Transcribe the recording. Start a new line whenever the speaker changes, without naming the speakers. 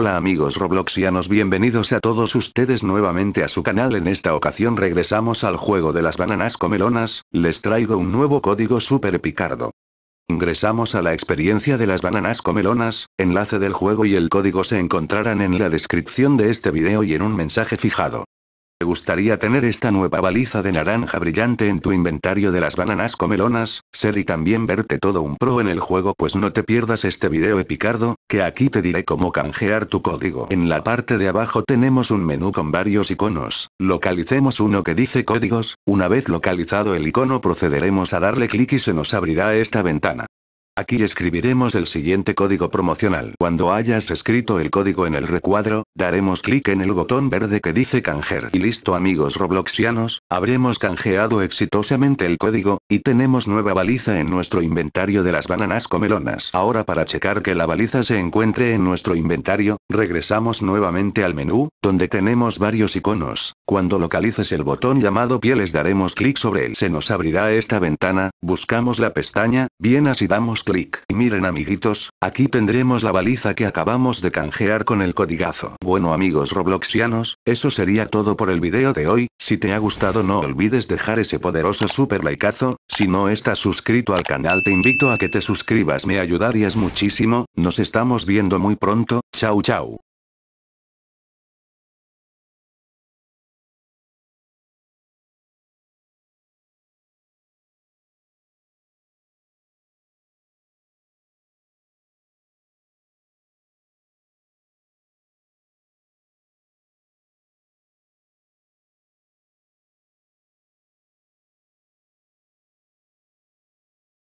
Hola amigos robloxianos bienvenidos a todos ustedes nuevamente a su canal en esta ocasión regresamos al juego de las bananas comelonas, les traigo un nuevo código super picardo. Ingresamos a la experiencia de las bananas comelonas, enlace del juego y el código se encontrarán en la descripción de este video y en un mensaje fijado. ¿Te gustaría tener esta nueva baliza de naranja brillante en tu inventario de las bananas comelonas, ser y también verte todo un pro en el juego? Pues no te pierdas este video epicardo, que aquí te diré cómo canjear tu código. En la parte de abajo tenemos un menú con varios iconos, localicemos uno que dice códigos, una vez localizado el icono procederemos a darle clic y se nos abrirá esta ventana. Aquí escribiremos el siguiente código promocional. Cuando hayas escrito el código en el recuadro, daremos clic en el botón verde que dice canjear. Y listo amigos robloxianos, habremos canjeado exitosamente el código, y tenemos nueva baliza en nuestro inventario de las bananas comelonas. Ahora para checar que la baliza se encuentre en nuestro inventario, Regresamos nuevamente al menú, donde tenemos varios iconos. Cuando localices el botón llamado pieles daremos clic sobre él. Se nos abrirá esta ventana, buscamos la pestaña, bien así damos clic. Y miren amiguitos, Aquí tendremos la baliza que acabamos de canjear con el codigazo. Bueno amigos robloxianos, eso sería todo por el video de hoy, si te ha gustado no olvides dejar ese poderoso super likeazo, si no estás suscrito al canal te invito a que te suscribas me ayudarías muchísimo, nos estamos viendo muy pronto, chau chau.